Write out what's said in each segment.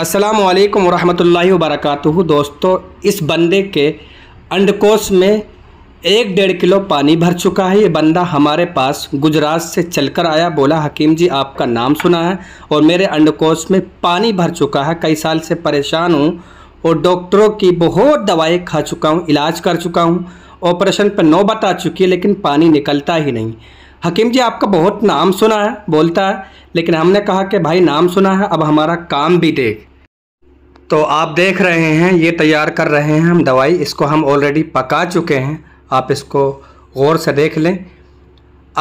अस्सलाम वालेकुम रहमतुल्लाहि वबरकatuह दोस्तों इस बंदे के अंडकोश में एक डेढ़ किलो पानी भर चुका है ये बंदा हमारे पास गुजरात से चलकर आया बोला हकीम जी आपका नाम सुना है और मेरे अंडकोश में पानी भर चुका है कई साल से परेशान हूँ और डॉक्टरों की बहुत दवाएँ खा चुका हूँ इलाज कर चुका हूँ ऑपरेशन पर नौबत आ चुकी है लेकिन पानी निकलता ही नहीं हकीम जी आपका बहुत नाम सुना है बोलता है लेकिन हमने कहा कि भाई नाम सुना है अब हमारा काम भी देख तो आप देख रहे हैं ये तैयार कर रहे हैं हम दवाई इसको हम ऑलरेडी पका चुके हैं आप इसको गौर से देख लें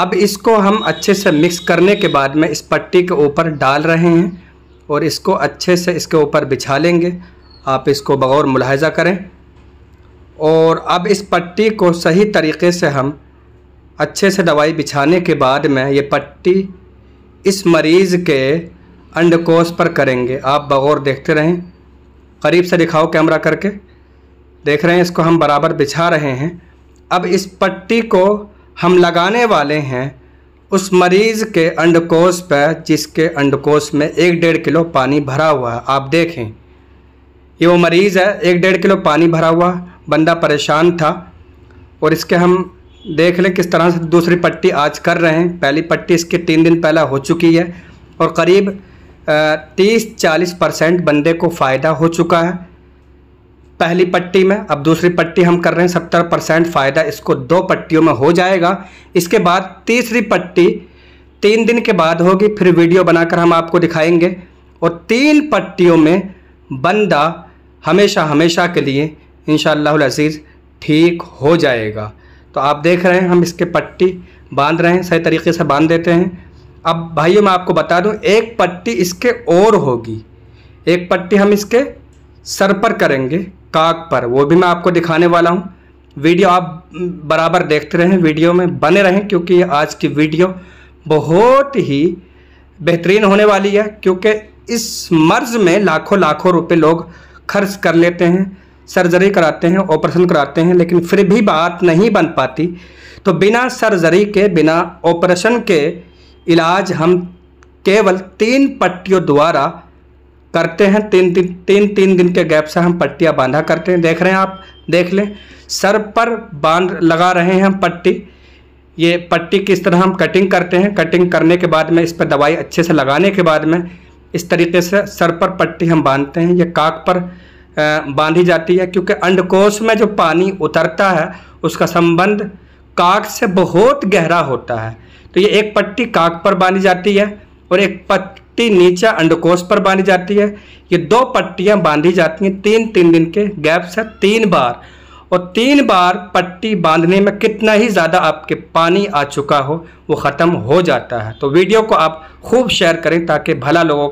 अब इसको हम अच्छे से मिक्स करने के बाद में इस पट्टी के ऊपर डाल रहे हैं और इसको अच्छे से इसके ऊपर बिछा लेंगे आप इसको बगौर मुलाहजा करें और अब इस पट्टी को सही तरीके से हम अच्छे से दवाई बिछाने के बाद में ये पट्टी इस मरीज़ के अंडकोश पर करेंगे आप बगौर देखते रहें करीब से दिखाओ कैमरा करके देख रहे हैं इसको हम बराबर बिछा रहे हैं अब इस पट्टी को हम लगाने वाले हैं उस मरीज़ के अंडकोश पर जिसके अंडकोश में एक डेढ़ किलो पानी भरा हुआ है आप देखें ये वो मरीज़ है एक डेढ़ किलो पानी भरा हुआ बंदा परेशान था और इसके हम देख लें किस तरह से दूसरी पट्टी आज कर रहे हैं पहली पट्टी इसके तीन दिन पहले हो चुकी है और करीब तीस चालीस परसेंट बंदे को फ़ायदा हो चुका है पहली पट्टी में अब दूसरी पट्टी हम कर रहे हैं सत्तर परसेंट फ़ायदा इसको दो पट्टियों में हो जाएगा इसके बाद तीसरी पट्टी तीन दिन के बाद होगी फिर वीडियो बनाकर हम आपको दिखाएंगे और तीन पट्टियों में बंदा हमेशा हमेशा के लिए इन अज़ीज़ ठीक हो जाएगा तो आप देख रहे हैं हम इसके पट्टी बांध रहे हैं सही तरीके से बांध देते हैं अब भाइयों मैं आपको बता दूं एक पट्टी इसके और होगी एक पट्टी हम इसके सर पर करेंगे काक पर वो भी मैं आपको दिखाने वाला हूँ वीडियो आप बराबर देखते रहें वीडियो में बने रहें क्योंकि आज की वीडियो बहुत ही बेहतरीन होने वाली है क्योंकि इस मर्ज़ में लाखों लाखों रुपए लोग खर्च कर लेते हैं सर्जरी कराते हैं ऑपरेशन कराते हैं लेकिन फिर भी बात नहीं बन पाती तो बिना सर्जरी के बिना ऑपरेशन के इलाज हम केवल तीन पट्टियों द्वारा करते हैं तीन तीन तीन तीन दिन के गैप से हम पट्टियाँ बांधा करते हैं देख रहे हैं आप देख लें सर पर बांध लगा रहे हैं हम पट्टी ये पट्टी किस तरह हम कटिंग करते हैं कटिंग करने के बाद में इस पर दवाई अच्छे से लगाने के बाद में इस तरीके से सर पर पट्टी हम बांधते हैं ये काक पर बांधी जाती है क्योंकि अंडकोश में जो पानी उतरता है उसका संबंध काक से बहुत गहरा होता है तो ये एक पट्टी काक पर बांधी जाती है और एक पट्टी नीचे अंडकोश पर बांधी जाती है ये दो पट्टियाँ बांधी जाती हैं तीन तीन दिन के गैप से तीन बार और तीन बार पट्टी बांधने में कितना ही ज़्यादा आपके पानी आ चुका हो वो ख़त्म हो जाता है तो वीडियो को आप खूब शेयर करें ताकि भला लोगों